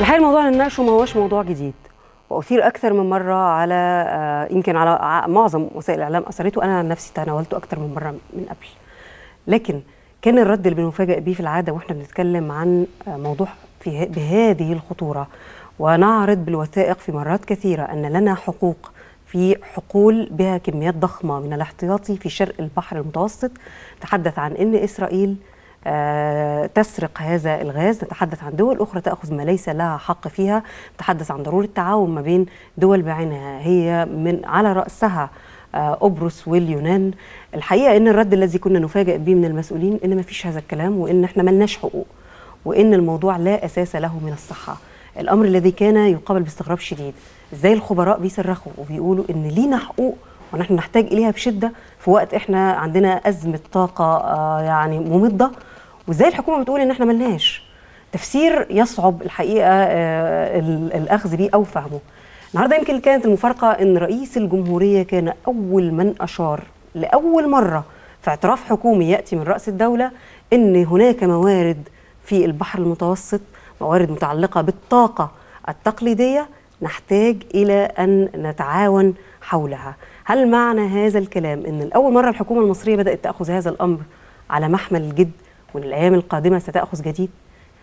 الحقيقه الموضوع اللي نناقشه ما هوش موضوع جديد واثير اكثر من مره على آه، يمكن على آه، معظم وسائل الاعلام اثرته انا عن نفسي تناولته اكثر من مره من قبل لكن كان الرد اللي بنفاجئ بيه في العاده واحنا بنتكلم عن آه، موضوع في بهذه الخطوره ونعرض بالوثائق في مرات كثيره ان لنا حقوق في حقول بها كميات ضخمه من الاحتياطي في شرق البحر المتوسط تحدث عن ان اسرائيل آه، تسرق هذا الغاز نتحدث عن دول أخرى تأخذ ما ليس لها حق فيها نتحدث عن ضرورة التعاون ما بين دول بعينها هي من على رأسها قبرص آه، واليونان الحقيقة أن الرد الذي كنا نفاجئ به من المسؤولين أن ما فيش هذا الكلام وأن احنا ملناش حقوق وأن الموضوع لا أساس له من الصحة الأمر الذي كان يقابل باستغراب شديد إزاي الخبراء بيصرخوا وبيقولوا أن لينا حقوق ونحن نحتاج إليها بشدة في وقت احنا عندنا أزمة طاقة آه، يعني ممضة وازاي الحكومه بتقول ان احنا ملناش تفسير يصعب الحقيقه آه، الاخذ بيه او فهمه النهارده يمكن كانت المفارقه ان رئيس الجمهوريه كان اول من اشار لاول مره في اعتراف حكومي ياتي من راس الدوله ان هناك موارد في البحر المتوسط موارد متعلقه بالطاقه التقليديه نحتاج الى ان نتعاون حولها هل معنى هذا الكلام ان لاول مره الحكومه المصريه بدات تاخذ هذا الامر على محمل الجد والايام القادمه ستاخذ جديد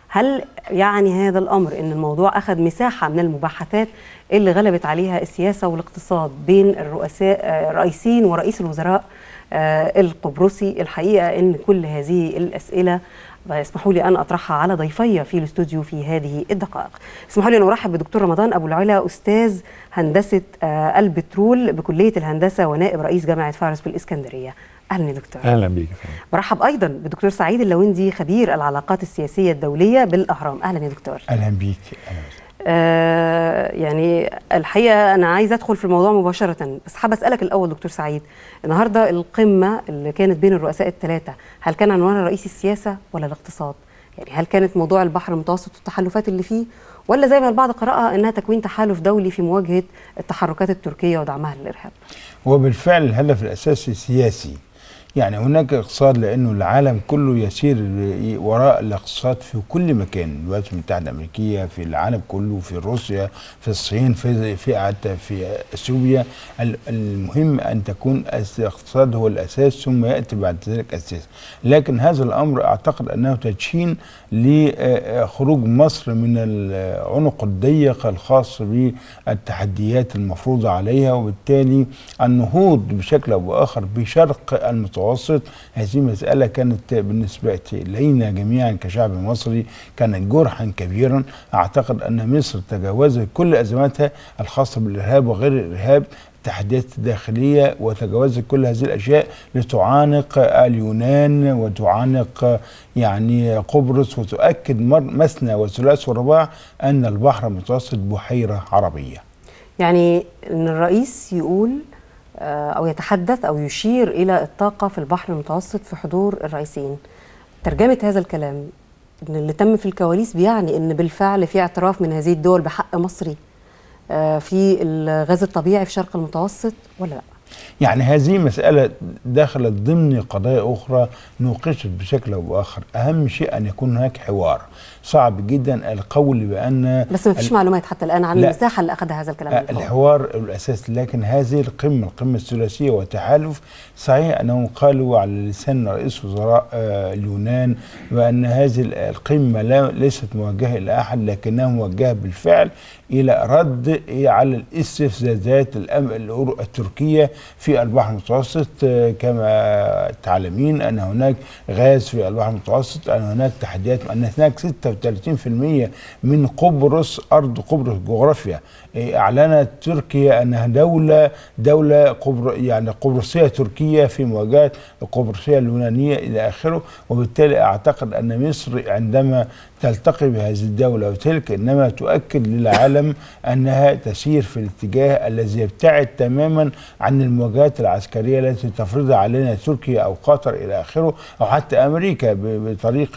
هل يعني هذا الامر ان الموضوع اخذ مساحه من المباحثات اللي غلبت عليها السياسه والاقتصاد بين الرؤساء الرئيسين ورئيس الوزراء آه، القبرصي الحقيقه ان كل هذه الاسئله اسمحوا لي ان اطرحها على ضيفي في الاستوديو في هذه الدقائق. اسمحوا لي ان ارحب بالدكتور رمضان ابو العلا استاذ هندسه آه، البترول بكليه الهندسه ونائب رئيس جامعه فارس بالاسكندريه. اهلا يا دكتور اهلا بيك مرحب ايضا بالدكتور سعيد اللوندي خبير العلاقات السياسيه الدوليه بالاهرام اهلا يا دكتور اهلا بيك اهلا بيك. آه يعني الحقيقه انا عايز ادخل في الموضوع مباشره بس حابه اسالك الاول دكتور سعيد النهارده القمه اللي كانت بين الرؤساء الثلاثه هل كان عنوانها الرئيسي السياسه ولا الاقتصاد يعني هل كانت موضوع البحر المتوسط والتحالفات اللي فيه ولا زي ما البعض قرأها انها تكوين تحالف دولي في مواجهه التحركات التركيه ودعمها للارهاب هو بالفعل الهدف الاساسي سياسي يعني هناك اقتصاد لانه العالم كله يسير وراء الاقتصاد في كل مكان الولايات المتحده الامريكيه في العالم كله في روسيا في الصين في في حتى في سوريا المهم ان تكون الاقتصاد هو الاساس ثم ياتي بعد ذلك اساس لكن هذا الامر اعتقد انه تدشين لخروج مصر من العنق الضيق الخاص بالتحديات المفروضه عليها وبالتالي النهوض بشكل او باخر بشرق المتوسط المتوسط هذه مسألة كانت بالنسبة لنا جميعا كشعب مصري كانت جرحا كبيرا أعتقد أن مصر تجاوزت كل أزماتها الخاصة بالإرهاب وغير الإرهاب تحديات داخلية وتجاوزت كل هذه الأشياء لتعانق اليونان وتعانق يعني قبرص وتؤكد مثنى وثلاث ورباع أن البحر المتوسط بحيرة عربية يعني أن الرئيس يقول آه، أو يتحدث أو يشير إلى الطاقة في البحر المتوسط في حضور الرئيسين ترجمة هذا الكلام إن اللي تم في الكواليس بيعني إن بالفعل في اعتراف من هذه الدول بحق مصري آه، في الغاز الطبيعي في شرق المتوسط ولا لا؟ يعني هذه مسألة دخلت ضمن قضايا أخرى نوقشت بشكل أو بآخر أهم شيء أن يكون هناك حوار صعب جدا القول بان بس ما فيش معلومات حتى الان عن المساحه اللي اخذها هذا الكلام آه، الحوار الاساسي لكن هذه القمه القمه الثلاثيه والتحالف صحيح انهم قالوا على لسان رئيس وزراء آه، اليونان بان هذه القمه ليست موجهه الى احد لكنها موجهه بالفعل الى رد على الاستفزازات التركيه في البحر المتوسط آه، كما تعلمين ان هناك غاز في البحر المتوسط ان هناك تحديات ان هناك سته 33% من قبرص ارض قبرص جغرافيا اعلنت تركيا انها دوله دوله قبر يعني قبرصيه تركيه في مواجهه القبرصيه اليونانيه الى اخره وبالتالي اعتقد ان مصر عندما تلتقي بهذه الدوله وتلك انما تؤكد للعالم انها تسير في الاتجاه الذي يبتعد تماما عن المواجهات العسكريه التي تفرضها علينا تركيا او قطر الى اخره او حتى امريكا بطريق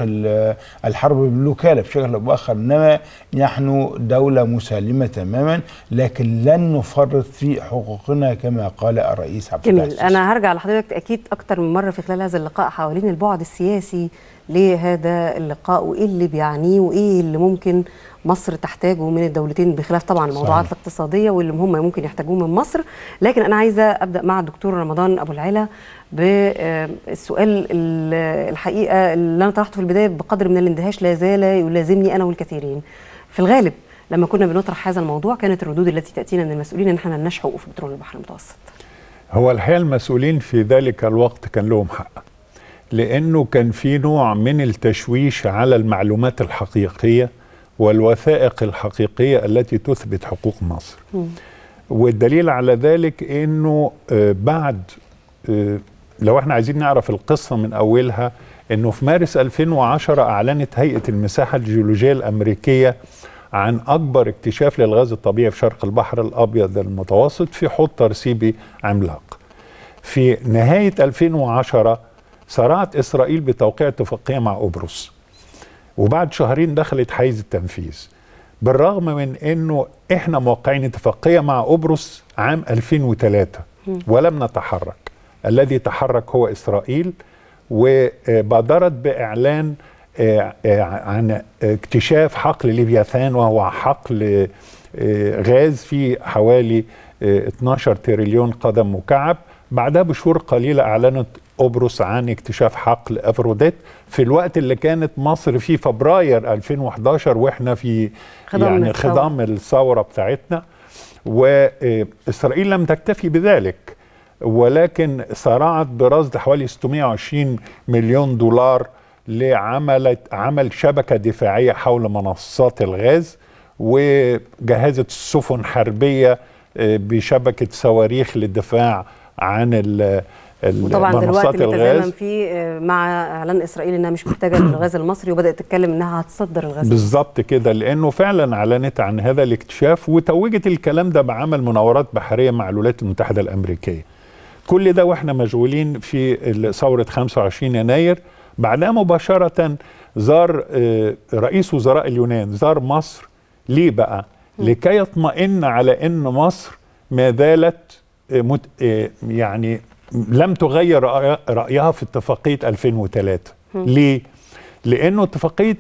الحرب بالوكاله بشكل او باخر انما نحن دوله مسالمه تماما لكن لن نفرط في حقوقنا كما قال الرئيس عبد جميل انا هرجع لحضرتك اكيد اكتر من مره في خلال هذا اللقاء حوالين البعد السياسي لهذا اللقاء وايه اللي بيعنيه وايه اللي ممكن مصر تحتاجه من الدولتين بخلاف طبعا الموضوعات الاقتصاديه واللي هم ممكن يحتاجوه من مصر لكن انا عايزه ابدا مع الدكتور رمضان ابو العلا بالسؤال آه، الحقيقه اللي انا طرحته في البدايه بقدر من الاندهاش لا زال يلازمني انا والكثيرين في الغالب لما كنا بنطرح هذا الموضوع كانت الردود التي تاتينا من المسؤولين ان احنا لناش حقوق في بترول البحر المتوسط. هو الحقيقه المسؤولين في ذلك الوقت كان لهم حق. لانه كان في نوع من التشويش على المعلومات الحقيقيه والوثائق الحقيقيه التي تثبت حقوق مصر. م. والدليل على ذلك انه آه، بعد آه، لو احنا عايزين نعرف القصه من اولها انه في مارس 2010 اعلنت هيئه المساحه الجيولوجيه الامريكيه عن أكبر اكتشاف للغاز الطبيعي في شرق البحر الأبيض المتوسط في حوض ترسيبي عملاق في نهاية 2010 سرعت إسرائيل بتوقيع اتفاقية مع قبرص وبعد شهرين دخلت حيز التنفيذ بالرغم من أنه إحنا موقعين اتفاقية مع قبرص عام 2003 ولم نتحرك الذي تحرك هو إسرائيل وبادرت بإعلان آه، آه، عن اكتشاف حقل ليفياثان وهو حقل آه، غاز في حوالي 12 تريليون قدم مكعب بعدها بشهور قليلة أعلنت قبرص عن اكتشاف حقل افروديت في الوقت اللي كانت مصر فيه فبراير 2011 واحنا في خضم يعني خضام خضم الثوره بتاعتنا واسرائيل لم تكتفي بذلك ولكن صارعت برصد حوالي 620 مليون دولار لعمل عمل شبكة دفاعية حول منصات الغاز وجهزت سفن حربية آه، بشبكة صواريخ للدفاع عن وطبعا دلوقتي متزامن في آه، مع اعلان اسرائيل انها مش محتاجه للغاز المصري وبدات تتكلم انها هتصدر الغاز بالظبط كده لانه فعلا اعلنت عن هذا الاكتشاف وتوجت الكلام ده بعمل مناورات بحريه مع الولايات المتحده الامريكيه كل ده واحنا مشغولين في ثوره 25 يناير بعدها مباشرة زار آه، رئيس وزراء اليونان زار مصر ليه بقى؟ لكي يطمئن على أن مصر ما زالت آه، آه، يعني لم تغير رأيها في اتفاقية 2003 ليه؟ لأنه اتفاقية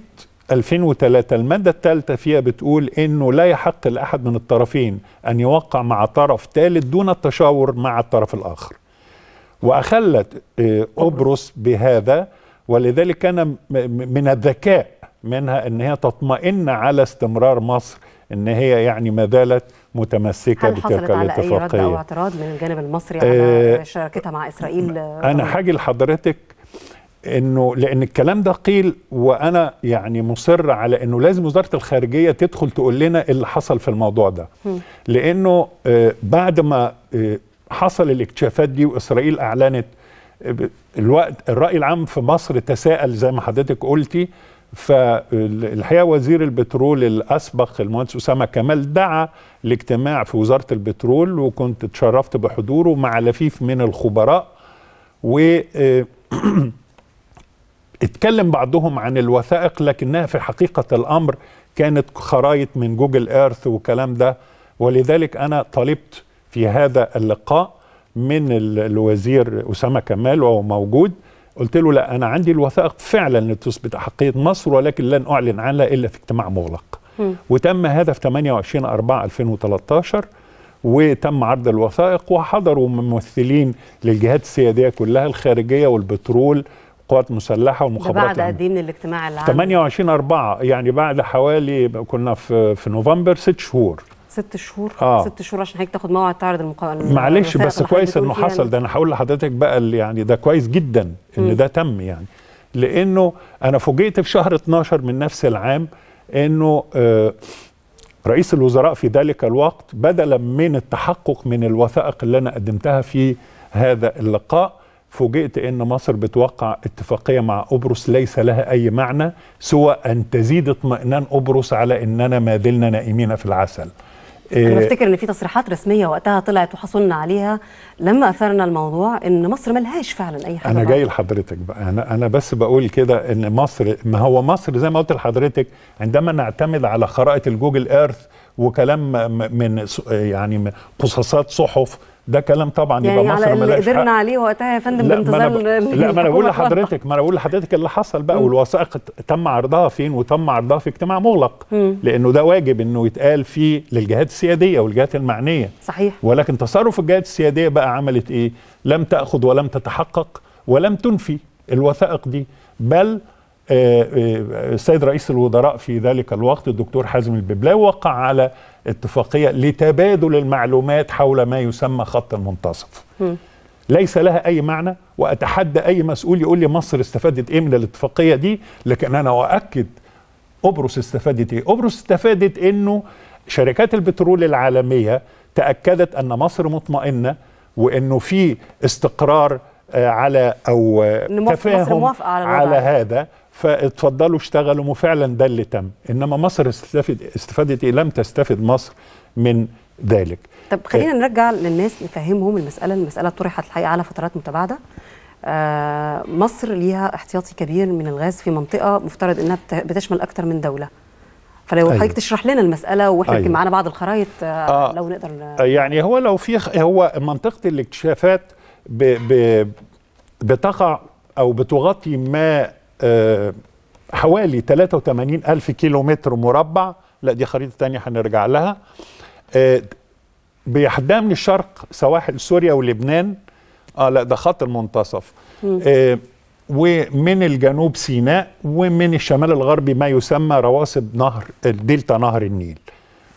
2003 المادة الثالثة فيها بتقول أنه لا يحق لأحد من الطرفين أن يوقع مع طرف ثالث دون التشاور مع الطرف الآخر وأخلت قبرص بهذا ولذلك كان من الذكاء منها ان هي تطمئن على استمرار مصر ان هي يعني ما زالت متمسكه هل حصلت بتلك على الاتفاقيه. اي رد او اعتراض من الجانب المصري على آه، شراكتها مع اسرائيل؟ انا آه، حاجي لحضرتك انه لان الكلام ده قيل وانا يعني مصر على انه لازم وزاره الخارجيه تدخل تقول لنا إيه اللي حصل في الموضوع ده لانه آه، بعد ما حصل الاكتشافات دي واسرائيل اعلنت الوقت الرأي العام في مصر تساءل زي ما حضرتك قلتي فالحقيقه وزير البترول الاسبق المهندس اسامه كمال دعا لاجتماع في وزاره البترول وكنت اتشرفت بحضوره مع لفيف من الخبراء و آه، اتكلم بعضهم عن الوثائق لكنها في حقيقه الامر كانت خرايط من جوجل ايرث وكلام ده ولذلك انا طلبت في هذا اللقاء من الوزير اسامه كمال وهو موجود قلت له لا انا عندي الوثائق فعلا لتثبت احقيه مصر ولكن لن اعلن عنها الا في اجتماع مغلق م. وتم هذا في 28 4 2013 وتم عرض الوثائق وحضروا ممثلين للجهات السياديه كلها الخارجيه والبترول قوات المسلحه ومخابرات بعد قد من الاجتماع العام 28 4 يعني بعد حوالي كنا في في نوفمبر ست شهور ست شهور آه. ست شهور عشان حضرتك تاخد موعد تعرض المقابله معلش بس كويس انه حصل يعني ده انا هقول لحضرتك بقى يعني ده كويس جدا ان م. ده تم يعني لانه انا فوجئت في شهر 12 من نفس العام انه آه، رئيس الوزراء في ذلك الوقت بدلا من التحقق من الوثائق اللي انا قدمتها في هذا اللقاء فوجئت ان مصر بتوقع اتفاقيه مع قبرص ليس لها اي معنى سوى ان تزيد اطمئنان قبرص على اننا ما زلنا نائمين في العسل إيه. انا بفتكر ان في تصريحات رسميه وقتها طلعت وحصلنا عليها لما اثرنا الموضوع ان مصر ملهاش فعلا اي حاجه انا جاي لحضرتك بقى انا انا بس بقول كده ان مصر ما هو مصر زي ما قلت لحضرتك عندما نعتمد على خرائط الجوجل ايرث وكلام من يعني قصاصات صحف ده كلام طبعا يعني يبقى مصر اللي قدرنا عليه وقتها يا فندم بانتظار لا ما انا بقول لحضرتك ما انا بقول لحضرتك اللي حصل بقى والوثائق تم عرضها فين وتم عرضها في اجتماع مغلق م. لانه ده واجب انه يتقال فيه للجهات السياديه والجهات المعنيه صحيح ولكن تصرف الجهات السياديه بقى عملت ايه؟ لم تاخذ ولم تتحقق ولم تنفي الوثائق دي بل آه، آه، السيد رئيس الوزراء في ذلك الوقت الدكتور حازم الببلاوي وقع على اتفاقية لتبادل المعلومات حول ما يسمى خط المنتصف ليس لها أي معنى وأتحدى أي مسؤول يقول لي مصر استفادت إيه من الاتفاقية دي لكن أنا أؤكد قبرص استفادت إيه قبرص استفادت إنه شركات البترول العالمية تأكدت أن مصر مطمئنة وإنه في استقرار آه، على أو تفاهم على, على هذا فاتفضلوا اشتغلوا وفعلا ده اللي تم انما مصر استفاد استفادت ايه لم تستفد مصر من ذلك طب خلينا نرجع للناس نفهمهم المساله المساله طرحت الحقيقه على فترات متباعده آه مصر ليها احتياطي كبير من الغاز في منطقه مفترض انها بتشمل اكثر من دوله فلو أيوة. حضرتك تشرح لنا المساله واحنا أيوة. معانا بعض الخرائط آه, آه. لو نقدر آه، يعني هو لو في خ... هو منطقه الاكتشافات ب... ب... بتقع او بتغطي ما آه، حوالي 83 ألف كيلو متر مربع لا دي خريطة تانية هنرجع لها آه، بيحدها من الشرق سواحل سوريا ولبنان اه لا ده خط المنتصف آه ومن الجنوب سيناء ومن الشمال الغربي ما يسمى رواسب نهر دلتا نهر النيل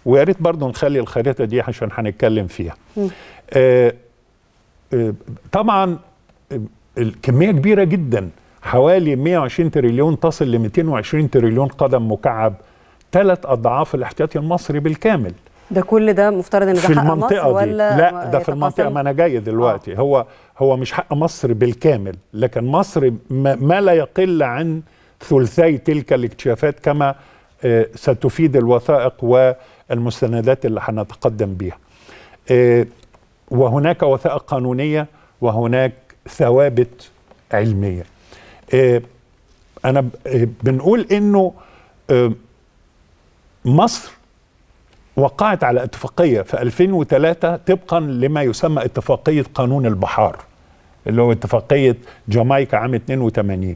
ويا ريت برضه نخلي الخريطه دي عشان هنتكلم فيها آه آه طبعا آه، الكميه كبيره جدا حوالي 120 تريليون تصل ل 220 تريليون قدم مكعب ثلاث اضعاف الاحتياطي المصري بالكامل ده كل ده مفترض ان ده في حق المنطقة مصر دي. ولا لا ده في المنطقه ما انا جاي دلوقتي آه. هو هو مش حق مصر بالكامل لكن مصر ما, ما لا يقل عن ثلثي تلك الاكتشافات كما آه، ستفيد الوثائق والمستندات اللي هنتقدم بها آه، وهناك وثائق قانونيه وهناك ثوابت علميه آه، انا آه، بنقول انه آه، مصر وقعت على اتفاقيه في 2003 طبقا لما يسمى اتفاقيه قانون البحار اللي هو اتفاقيه جامايكا عام 82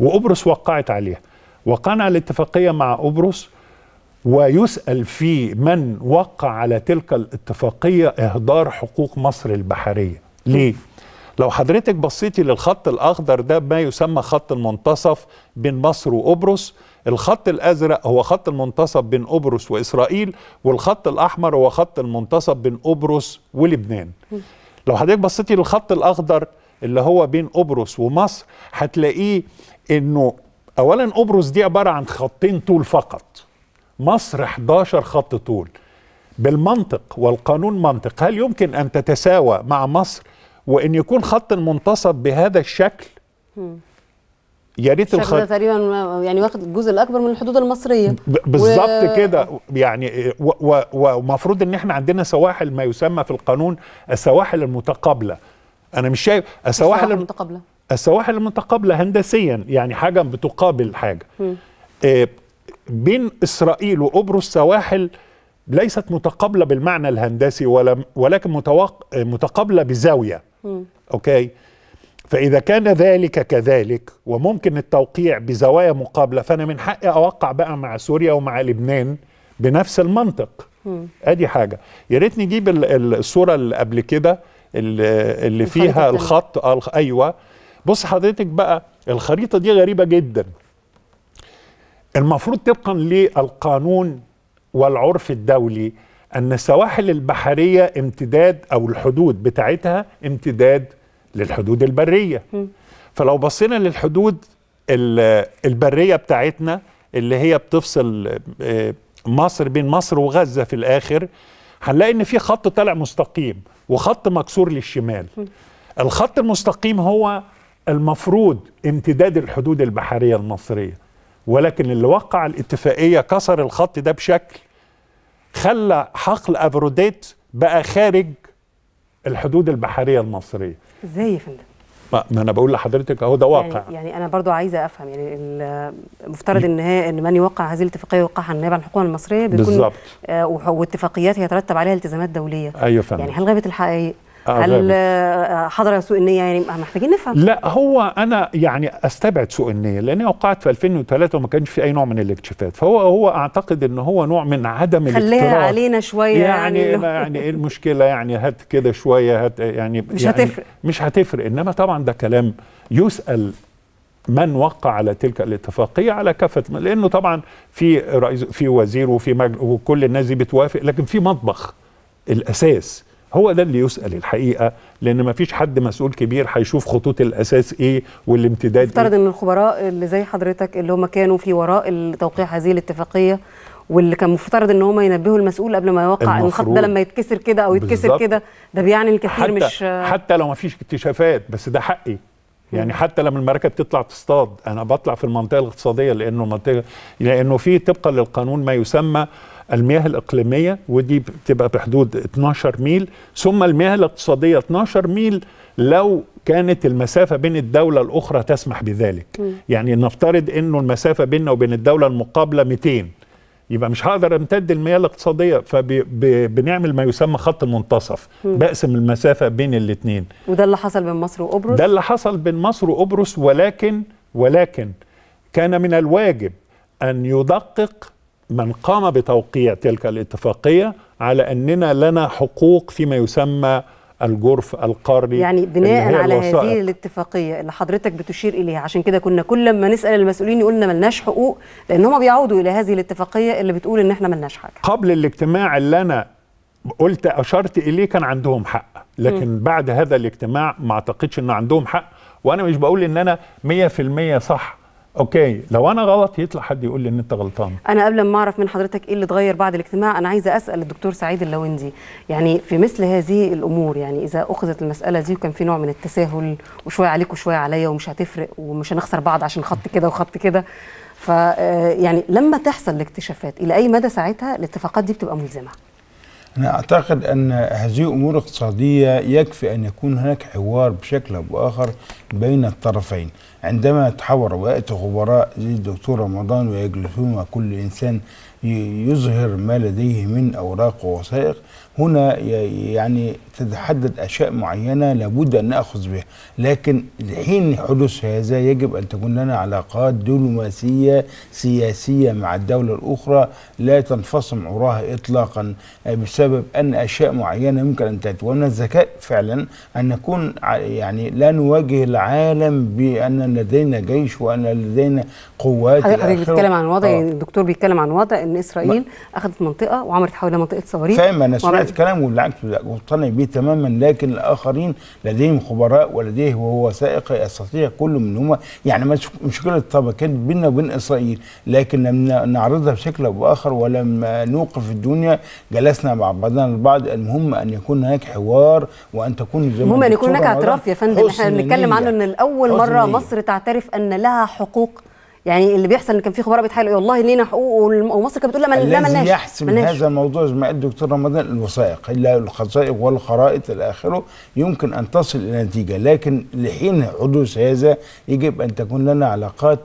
وقبرص وقعت عليها وقعنا على اتفاقيه مع قبرص ويسأل في من وقع على تلك الاتفاقية إهدار حقوق مصر البحرية ليه؟ لو حضرتك بصيتي للخط الأخضر ده ما يسمى خط المنتصف بين مصر وقبرص الخط الأزرق هو خط المنتصف بين قبرص وإسرائيل والخط الأحمر هو خط المنتصف بين قبرص ولبنان لو حضرتك بصيتي للخط الأخضر اللي هو بين قبرص ومصر هتلاقيه انه اولا قبرص دي عباره عن خطين طول فقط مصر 11 خط طول بالمنطق والقانون منطق هل يمكن ان تتساوى مع مصر وان يكون خط المنتصف بهذا الشكل يا ريت الخط تقريبا يعني واخد الجزء الاكبر من الحدود المصريه بالظبط و... كده يعني ومفروض ان احنا عندنا سواحل ما يسمى في القانون السواحل المتقابله انا مش شايف السواحل المتقابله السواحل المتقابله هندسيا يعني حاجه بتقابل حاجه آه، بين اسرائيل وقبرص سواحل ليست متقابله بالمعنى الهندسي ولا ولكن متقابله بزاويه اوكي فاذا كان ذلك كذلك وممكن التوقيع بزوايا مقابله فانا من حقي اوقع بقى مع سوريا ومع لبنان بنفس المنطق ادي حاجه يا ريت نجيب الصوره اللي قبل كده اللي فيها الخط ايوه بص حضرتك بقى الخريطه دي غريبه جدا المفروض طبقا للقانون والعرف الدولي أن السواحل البحرية امتداد أو الحدود بتاعتها امتداد للحدود البرية فلو بصينا للحدود البرية بتاعتنا اللي هي بتفصل آه، مصر بين مصر وغزة في الآخر هنلاقي ان في خط طالع مستقيم وخط مكسور للشمال الخط المستقيم هو المفروض امتداد الحدود البحرية المصرية ولكن اللي وقع الاتفاقية كسر الخط ده بشكل خلى حقل افروديت بقى خارج الحدود البحريه المصريه ازاي يا فندم ما انا بقول لحضرتك اهو ده واقع يعني, يعني انا برضو عايزه افهم يعني المفترض ان هي ان من يوقع هذه الاتفاقيه يوقعها النيابه عن الحكومه المصريه بيكون بالظبط آه واتفاقيات يترتب عليها التزامات دوليه ايوه فندم يعني هل غابت الحقائق آه، هل حضر سوء النيه يعني محتاجين نفهم لا هو انا يعني استبعد سوء النيه لأن اوقعت في 2003 وما كانش في اي نوع من الاكتشافات فهو هو اعتقد ان هو نوع من عدم خليها علينا شويه يعني يعني, يعني ايه المشكله يعني هات كده شويه هات يعني مش يعني هتفرق مش هتفرق انما طبعا ده كلام يسال من وقع على تلك الاتفاقيه على كافه لانه طبعا في رئيس في وزير وفي مجلس وكل الناس دي بتوافق لكن في مطبخ الاساس هو ده اللي يسأل الحقيقة لأن ما فيش حد مسؤول كبير هيشوف خطوط الأساس إيه والامتداد افترض إيه؟ أن الخبراء اللي زي حضرتك اللي هم كانوا في وراء توقيع هذه الاتفاقية واللي كان مفترض ان هم ينبهوا المسؤول قبل ما يوقع الخط ده لما يتكسر كده او يتكسر كده ده بيعني الكثير حتى مش حتى لو ما فيش اكتشافات بس ده حقي يعني حتى لما المراكب تطلع تصطاد انا بطلع في المنطقه الاقتصاديه لانه منطقه لانه في طبقا للقانون ما يسمى المياه الإقليمية ودي بتبقى بحدود 12 ميل ثم المياه الاقتصادية 12 ميل لو كانت المسافة بين الدولة الأخرى تسمح بذلك م. يعني نفترض أنه المسافة بيننا وبين الدولة المقابلة 200 يبقى مش هقدر امتد المياه الاقتصاديه فبنعمل ما يسمى خط منتصف بقسم المسافه بين الاثنين وده اللي حصل بين مصر وقبرص ده اللي حصل بين مصر وقبرص ولكن ولكن كان من الواجب ان يدقق من قام بتوقيع تلك الاتفاقية على أننا لنا حقوق فيما يسمى الجرف القاري يعني بناء على هذه الاتفاقية اللي حضرتك بتشير إليها عشان كده كنا كل ما نسأل المسؤولين يقولنا ملناش حقوق لأن هم بيعودوا إلى هذه الاتفاقية اللي بتقول إن إحنا ملناش حاجة قبل الاجتماع اللي أنا قلت أشرت إليه كان عندهم حق لكن م. بعد هذا الاجتماع ما أعتقدش إن عندهم حق وأنا مش بقول إن أنا 100% صح اوكي لو انا غلط يطلع حد يقول لي ان انت غلطان انا قبل ما اعرف من حضرتك ايه اللي اتغير بعد الاجتماع انا عايزه اسال الدكتور سعيد اللوندي يعني في مثل هذه الامور يعني اذا اخذت المساله دي وكان في نوع من التساهل وشويه عليك وشويه عليا ومش هتفرق ومش هنخسر بعض عشان خط كده وخط كده ف آه، يعني لما تحصل الاكتشافات الى اي مدى ساعتها الاتفاقات دي بتبقى ملزمه أنا أعتقد أن هذه أمور اقتصادية يكفي أن يكون هناك حوار بشكل أو بآخر بين الطرفين عندما تحور وقت غبراء زي الدكتور رمضان ويجلسون وكل إنسان يظهر ما لديه من أوراق ووثائق هنا يعني تتحدد أشياء معينة لابد أن نأخذ بها لكن لحين حدوث هذا يجب أن تكون لنا علاقات دبلوماسية سياسية مع الدولة الأخرى لا تنفصم عراها إطلاقا آه، بسبب أن أشياء معينة يمكن أن تأتي ومن الذكاء فعلا أن نكون يعني لا نواجه العالم بأن لدينا جيش وأن لدينا قوات حضرتك بتتكلم عن وضع آه. الدكتور بيتكلم عن وضع أن إسرائيل أخذت منطقة وعمرت حولها منطقة صواريخ فاهم أنا طبيعه الكلام والعكس مقتنع بيه تماما لكن الاخرين لديهم خبراء ولديه وهو سائق يستطيع كل منهما يعني مشكله طبقات بيننا وبين اسرائيل لكن لم نعرضها بشكل او باخر ولم نوقف الدنيا جلسنا مع بعضنا البعض المهم ان يكون هناك حوار وان تكون المهم ان يكون هناك اعتراف يا فندم احنا بنتكلم عنه ان لاول مره مصر تعترف ان لها حقوق يعني اللي بيحصل ان كان في خبراء بيتحايلوا إيه والله لينا حقوق ومصر كانت بتقول لا الذي ملناش يحسم ملناش. هذا الموضوع زي ما قال الدكتور رمضان الوثائق الا الخصائق والخرائط الى اخره يمكن ان تصل الى نتيجه لكن لحين حدوث هذا يجب ان تكون لنا علاقات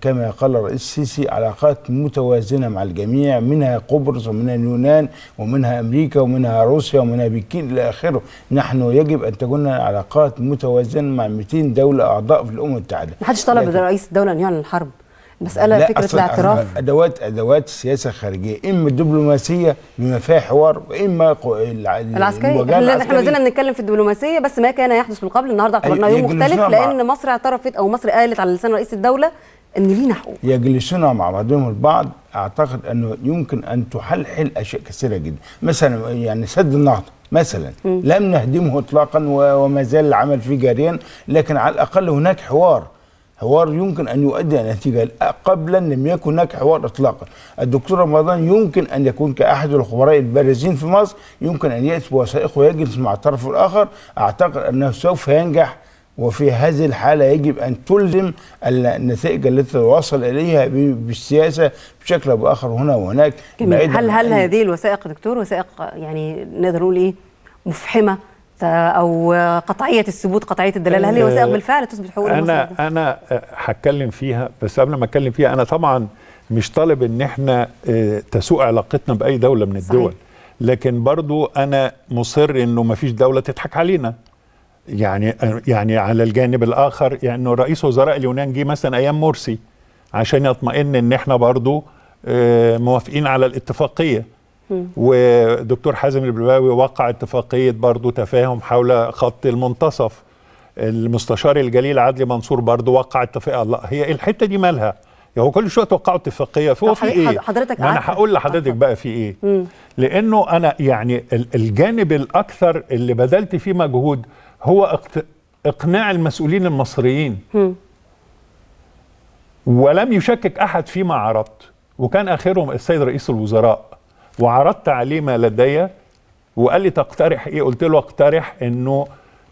كما قال الرئيس السيسي علاقات متوازنه مع الجميع منها قبرص ومنها اليونان ومنها امريكا ومنها روسيا ومنها بكين الى اخره نحن يجب ان تكون علاقات متوازنه مع 200 دوله اعضاء في الامم المتحده ما حدش طلب من رئيس الدوله ان يعلن الحرب مساله لا فكره الاعتراف ادوات ادوات السياسه الخارجيه اما الدبلوماسيه بما فيها حوار واما العسكري لا احنا ما زلنا بنتكلم في الدبلوماسيه بس ما كان يحدث من قبل النهارده اعتبرناه يوم مختلف لان مصر اعترفت او مصر قالت على لسان رئيس الدوله ان لينا حقوق يجلسون مع بعضهم البعض اعتقد انه يمكن ان تحلحل اشياء كثيره جدا مثلا يعني سد النهضه مثلا م. لم نهدمه اطلاقا وما زال العمل فيه جاريا لكن على الاقل هناك حوار حوار يمكن ان يؤدي الى نتيجه قبلا لم يكن هناك حوار اطلاقا الدكتور رمضان يمكن ان يكون كاحد الخبراء البارزين في مصر يمكن ان ياتي بوثائقه ويجلس مع الطرف الاخر اعتقد انه سوف ينجح وفي هذه الحالة يجب أن تلزم النتائج التي تتوصل إليها بالسياسة بشكل أو بآخر هنا وهناك هل هل هذه الوثائق دكتور وثائق يعني نقدر نقول إيه مفحمة او قطعيه الثبوت قطعيه الدلاله هل هي وثائق آه، بالفعل تثبت حقوق انا انا هتكلم فيها بس قبل ما اتكلم فيها انا طبعا مش طالب ان احنا آه، تسوء علاقتنا باي دوله من الدول صحيح. لكن برضو انا مصر انه ما فيش دوله تضحك علينا يعني آه، يعني على الجانب الاخر يعني انه رئيس وزراء اليونان جه مثلا ايام مرسي عشان يطمئن ان احنا برضو موافقين على الاتفاقيه ودكتور حازم البلباوي وقع اتفاقيه برضو تفاهم حول خط المنتصف المستشار الجليل عدلي منصور برضو وقع اتفاقيه الله هي الحته دي مالها يعني هو كل شويه توقعوا اتفاقيه فهو في ايه حضرتك انا هقول لحضرتك بقى في ايه مم. لانه انا يعني الجانب الاكثر اللي بذلت فيه مجهود هو اقناع المسؤولين المصريين مم. ولم يشكك احد فيما عرضت وكان اخرهم السيد رئيس الوزراء وعرضت عليه ما لدي وقال لي تقترح ايه قلت له اقترح انه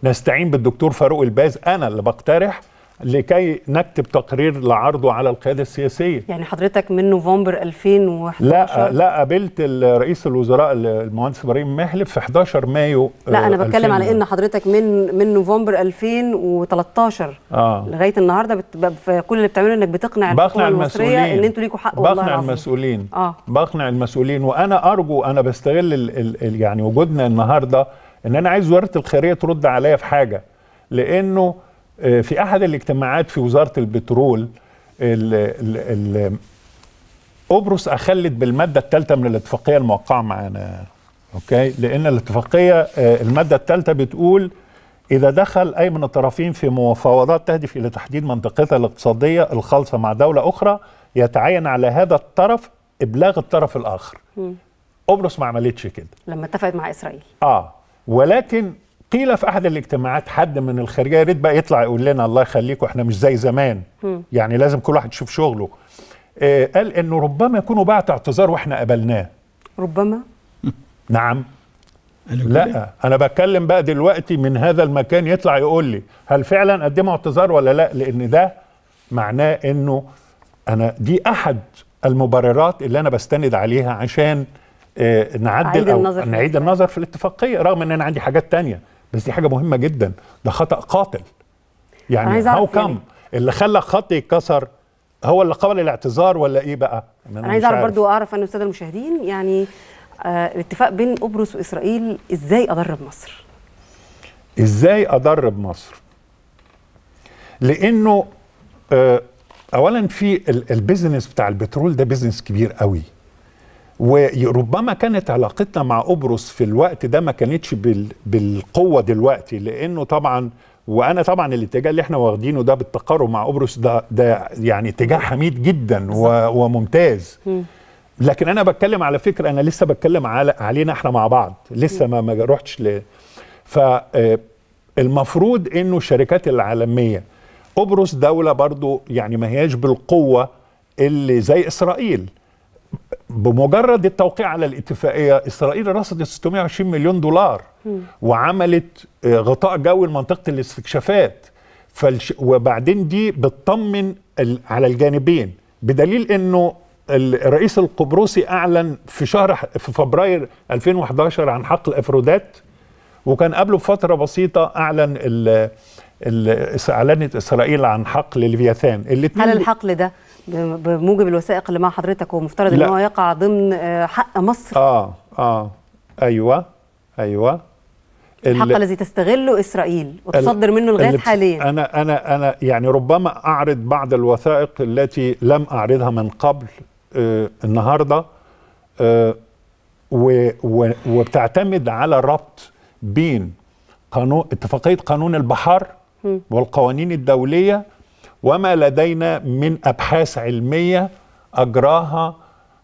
نستعين بالدكتور فاروق الباز انا اللي بقترح لكي نكتب تقرير لعرضه على القيادة السياسية يعني حضرتك من نوفمبر 2011 لا لا قابلت رئيس الوزراء المهندس إبراهيم محلب في 11 مايو لا أنا آه، بتكلم على إن حضرتك من من نوفمبر 2013 آه. لغاية النهاردة بت... كل اللي بتعمله إنك بتقنع بقنع المصرية إن أنتوا ليكوا حق بقنع والله بقنع المسؤولين آه. بقنع المسؤولين وأنا أرجو أنا بستغل ال... ال... يعني وجودنا النهارده ان انا عايز وزاره الخارجيه ترد عليا في حاجه لانه آه، في احد الاجتماعات في وزاره البترول ال ال ال قبرص اخلت بالماده الثالثه من الاتفاقيه الموقعه معانا اوكي لان الاتفاقيه آه، الماده الثالثه بتقول إذا دخل أي من الطرفين في مفاوضات تهدف إلى تحديد منطقتها الاقتصادية الخالصة مع دولة أخرى يتعين على هذا الطرف إبلاغ الطرف الآخر. قبرص ما عملتش كده. لما اتفقت مع إسرائيل. آه ولكن قيل في احد الاجتماعات حد من الخارجيه يا ريت بقى يطلع يقول لنا الله يخليكم احنا مش زي زمان م. يعني لازم كل واحد يشوف شغله آه قال انه ربما يكونوا بعت اعتذار واحنا قبلناه ربما نعم لا انا بتكلم بقى دلوقتي من هذا المكان يطلع يقول لي هل فعلا قدموا اعتذار ولا لا لان ده معناه انه انا دي احد المبررات اللي انا بستند عليها عشان آه، نعدل او النظر نعيد النظر في الاتفاقيه رغم ان انا عندي حاجات تانية بس دي حاجه مهمه جدا ده خطا قاتل يعني هاو كم يعني. اللي خلى خط يتكسر هو اللي قبل الاعتذار ولا ايه بقى انا, أنا عايز اعرف برضو اعرف انا الساده المشاهدين يعني آه الاتفاق بين قبرص واسرائيل ازاي ادرب مصر ازاي ادرب مصر لانه آه اولا في البيزنس بتاع البترول ده بيزنس كبير قوي وربما كانت علاقتنا مع قبرص في الوقت ده ما كانتش بال... بالقوه دلوقتي لانه طبعا وانا طبعا الاتجاه اللي احنا واخدينه ده بالتقارب مع قبرص ده ده يعني اتجاه حميد جدا و... وممتاز لكن انا بتكلم على فكره انا لسه بتكلم على علينا احنا مع بعض لسه ما ما رحتش ل فالمفروض آه، انه الشركات العالميه قبرص دوله برضو يعني ما هياش بالقوه اللي زي اسرائيل بمجرد التوقيع على الاتفاقيه اسرائيل رصدت 620 مليون دولار وعملت آه، غطاء جوي لمنطقه الاستكشافات فالش... وبعدين دي بتطمن ال... على الجانبين بدليل انه الرئيس القبرصي اعلن في شهر في فبراير 2011 عن حقل افرودات وكان قبله بفتره بسيطه اعلن ال... ال... اعلنت اسرائيل عن حقل ليفياثان الاثنين على الحقل ده بموجب الوثائق اللي مع حضرتك ومفترض ان هو يقع ضمن آه، حق مصر اه اه ايوه ايوه الحق الذي تستغله اسرائيل وتصدر منه الغاز حاليا انا انا انا يعني ربما اعرض بعض الوثائق التي لم اعرضها من قبل آه النهارده آه و و وبتعتمد على ربط بين قانون اتفاقيه قانون البحار والقوانين الدوليه وما لدينا من أبحاث علمية أجراها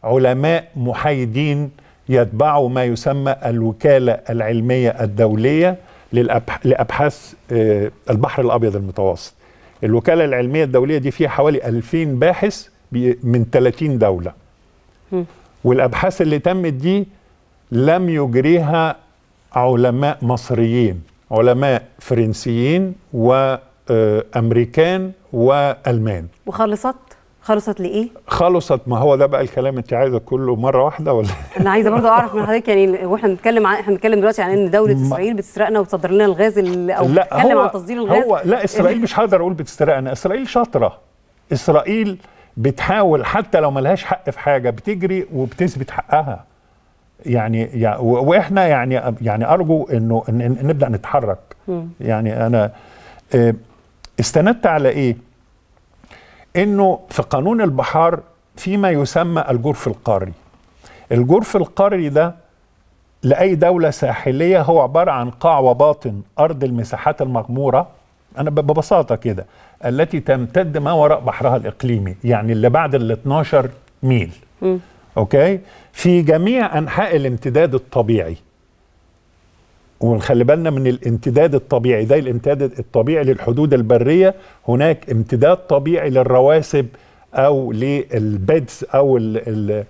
علماء محايدين يتبعوا ما يسمى الوكالة العلمية الدولية لأبحاث آه، البحر الأبيض المتوسط الوكالة العلمية الدولية دي فيها حوالي 2000 باحث من 30 دولة والأبحاث اللي تمت دي لم يجريها علماء مصريين علماء فرنسيين و آه، امريكان والمان وخلصت خلصت لايه خلصت ما هو ده بقى الكلام انت عايزه كله مره واحده ولا انا عايزه برضه اعرف من حضرتك يعني واحنا بنتكلم عن احنا بنتكلم دلوقتي عن ان دوله اسرائيل بتسرقنا وتصدر لنا الغاز او لا بتتكلم عن تصدير الغاز هو لا اسرائيل مش هقدر اقول بتسرقنا اسرائيل شاطره اسرائيل بتحاول حتى لو ملهاش حق في حاجه بتجري وبتثبت حقها يعني, يعني واحنا يعني يعني ارجو انه إن نبدا نتحرك م. يعني انا آه، استندت على ايه انه في قانون البحار فيما يسمى الجرف القاري الجرف القاري ده لاي دوله ساحليه هو عباره عن قاع وباطن ارض المساحات المغموره انا ببساطه كده التي تمتد ما وراء بحرها الاقليمي يعني اللي بعد ال 12 ميل م. اوكي في جميع انحاء الامتداد الطبيعي ونخلي بالنا من الامتداد الطبيعي ده الامتداد الطبيعي للحدود البرية هناك امتداد طبيعي للرواسب أو للبيدز أو الـ الـ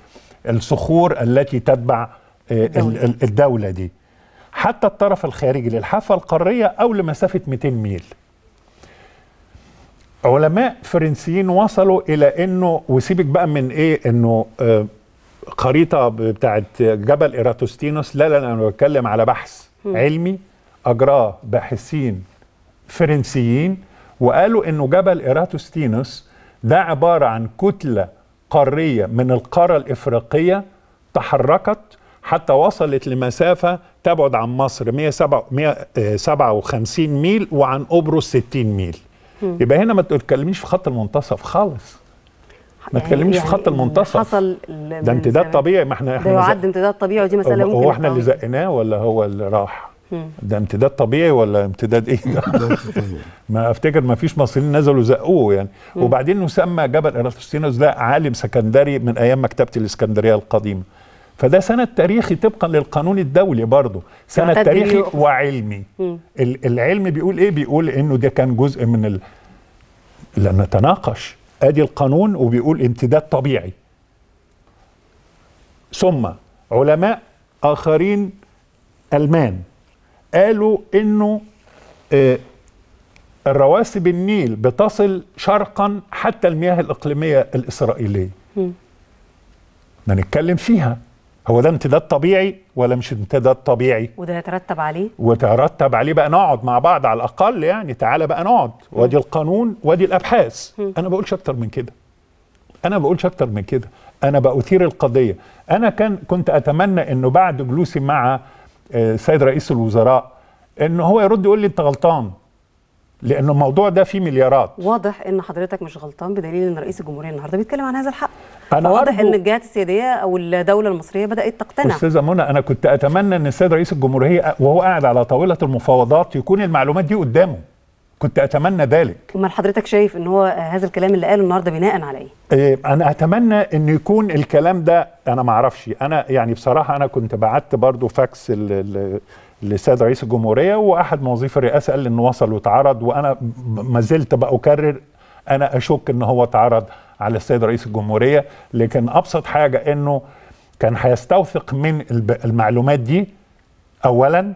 الصخور التي تتبع آه، الدولة دي حتى الطرف الخارجي للحافة القارية أو لمسافة 200 ميل علماء فرنسيين وصلوا إلى أنه وسيبك بقى من إيه أنه آه، خريطة بتاعت جبل إيراتوستينوس لا لا أنا بتكلم على بحث علمي اجراه باحثين فرنسيين وقالوا انه جبل ايراتوستينوس ده عباره عن كتله قاريه من القاره الافريقيه تحركت حتى وصلت لمسافه تبعد عن مصر 157 ميل وعن قبرص 60 ميل يبقى هنا ما تتكلميش في خط المنتصف خالص ما تكلمنيش يعني في خط المنتصف حصل ده امتداد طبيعي ما احنا احنا يعد امتداد طبيعي ودي مساله ممكن هو احنا اللي زقناه ولا هو اللي راح؟ ده امتداد طبيعي ولا امتداد ايه ده؟ ما افتكر ما فيش مصريين نزلوا زقوه يعني وبعدين مسمى جبل ايراتوستينوس ده عالم سكندري من ايام مكتبه الاسكندريه القديمه فده سند تاريخي طبقا للقانون الدولي برضه سند تاريخي وعلمي العلم بيقول ايه بيقول انه ده كان جزء من ال... لنتناقش ادي القانون وبيقول امتداد طبيعي ثم علماء اخرين المان قالوا انه آه، الرواسب النيل بتصل شرقا حتى المياه الاقليميه الاسرائيليه. ما نتكلم فيها هو ده امتداد طبيعي ولا مش امتداد طبيعي وده يترتب عليه وترتب عليه بقى نقعد مع بعض على الاقل يعني تعالى بقى نقعد وادي القانون وادي الابحاث انا بقولش اكتر من كده انا بقولش اكتر من كده انا باثير القضيه انا كان كنت اتمنى انه بعد جلوسي مع السيد آه، رئيس الوزراء انه هو يرد يقول لي انت غلطان لان الموضوع ده فيه مليارات واضح ان حضرتك مش غلطان بدليل ان رئيس الجمهوريه النهارده بيتكلم عن هذا الحق أنا واضح ان الجهات السياديه او الدوله المصريه بدات تقتنع استاذه منى انا كنت اتمنى ان السيد رئيس الجمهوريه وهو قاعد على طاوله المفاوضات يكون المعلومات دي قدامه كنت اتمنى ذلك امال حضرتك شايف ان هو هذا الكلام اللي قاله النهارده بناء على ايه, إيه، انا اتمنى ان يكون الكلام ده انا ما اعرفش انا يعني بصراحه انا كنت بعت برضو فاكس للسيد رئيس الجمهوريه واحد موظفي الرئاسه قال انه وصل واتعرض وانا ما زلت بقى اكرر انا اشك ان هو اتعرض على السيد رئيس الجمهوريه لكن ابسط حاجه انه كان هيستوثق من المعلومات دي اولا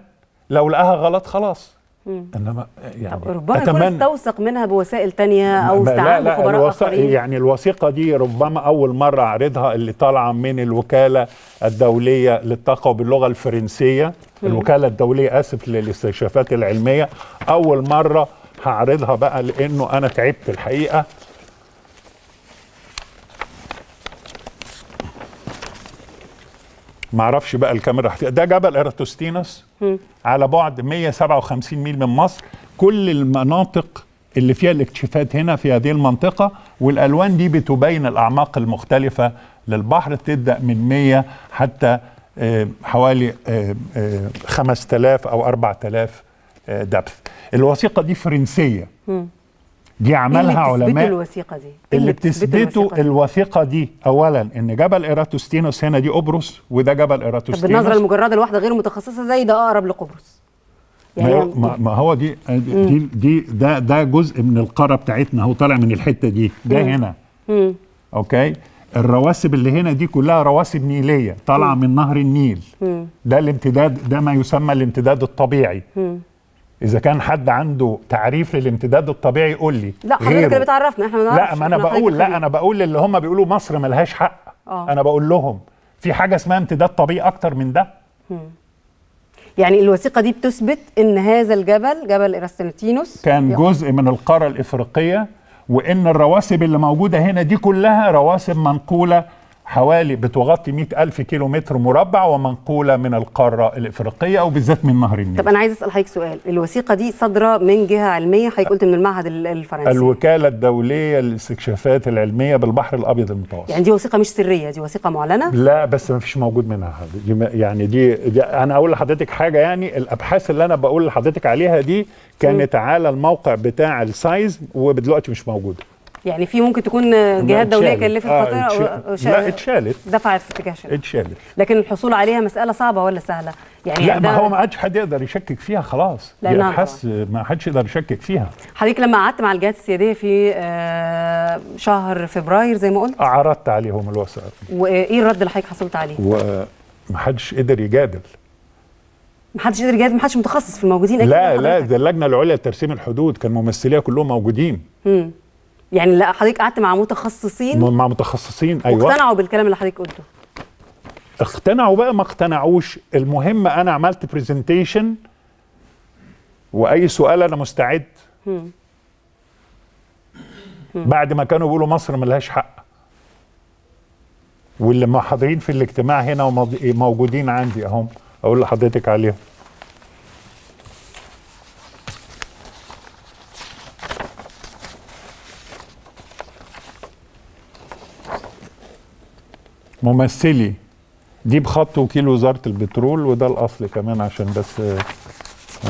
لو لقاها غلط خلاص انما يعني ربما يكون استوثق منها بوسائل تانية او استعان بخبراء الوث... اخرين يعني الوثيقه دي ربما اول مره اعرضها اللي طالعه من الوكاله الدوليه للطاقه وباللغه الفرنسيه مم. الوكاله الدوليه اسف للاستكشافات العلميه اول مره هعرضها بقى لانه انا تعبت الحقيقه معرفش بقى الكاميرا ده جبل اراتوستينوس على بعد 157 ميل من مصر كل المناطق اللي فيها الاكتشافات هنا في هذه المنطقة والألوان دي بتبين الأعماق المختلفة للبحر تبدأ من 100 حتى آه، حوالي 5000 آه، آه، أو 4000 دبث الوثيقة دي فرنسية دي عملها إيه اللي علماء الوثيقه دي اللي, اللي بتثبتوا الوثيقه دي اولا ان جبل ايراتوستينوس هنا دي قبرص وده جبل ايراتوستينوس بالنظره المجرده الواحده غير متخصصه زي ده اقرب لقبرص يعني ما, ما هو دي آه، دي, دي ده ده جزء من القاره بتاعتنا هو طالع من الحته دي ده مم. هنا مم. اوكي الرواسب اللي هنا دي كلها رواسب نيليه طالعه من نهر النيل مم. ده الامتداد ده ما يسمى الامتداد الطبيعي مم. اذا كان حد عنده تعريف للامتداد الطبيعي قول لي لا حضرتك اللي بتعرفنا احنا ما لا ما انا بقول لا انا بقول اللي هم بيقولوا مصر ملهاش حق أوه. انا بقول لهم في حاجه اسمها امتداد طبيعي اكتر من ده يعني الوثيقه دي بتثبت ان هذا الجبل جبل ايرستنتينوس كان جزء من القاره الافريقيه وان الرواسب اللي موجوده هنا دي كلها رواسب منقوله حوالي بتغطي 100000 كيلو متر مربع ومنقولة من القارة الإفريقية أو بالذات من نهر النيل طب أنا عايز أسأل حضرتك سؤال الوثيقة دي صادرة من جهة علمية حضرتك قلت من المعهد الفرنسي الوكالة الدولية للاستكشافات العلمية بالبحر الأبيض المتوسط يعني دي وثيقة مش سرية دي وثيقة معلنة لا بس ما فيش موجود منها يعني دي, دي أنا أقول لحضرتك حاجة يعني الأبحاث اللي أنا بقول لحضرتك عليها دي كانت م. على الموقع بتاع السايز ودلوقتي مش موجوده يعني في ممكن تكون جهات دوليه كلفت خطيره آه او لا اتشالت دفعت في اتجاه اتشالت لكن الحصول عليها مساله صعبه ولا سهله؟ يعني لا ما هو ما عادش حد يقدر يشكك فيها خلاص لان نعم حس ما حدش يقدر يشكك فيها حضرتك لما قعدت مع الجهات السياديه في آه، شهر فبراير زي ما قلت عرضت عليهم الوثائق وايه الرد اللي حضرتك حصلت عليه؟ ومحدش قدر يجادل محدش قدر يجادل محدش متخصص في الموجودين لا لا ده اللجنه العليا لترسيم الحدود كان ممثليها كلهم موجودين امم يعني لا حضرتك قعدت مع متخصصين مع متخصصين ايوه اقتنعوا بالكلام اللي حضرتك قلته اقتنعوا بقى ما اقتنعوش المهم انا عملت برزنتيشن واي سؤال انا مستعد بعد ما كانوا بيقولوا مصر ملهاش حق واللي حاضرين في الاجتماع هنا وموجودين عندي اهم اقول لحضرتك عليهم ممثلي دي بخط وكيل وزاره البترول وده الاصل كمان عشان بس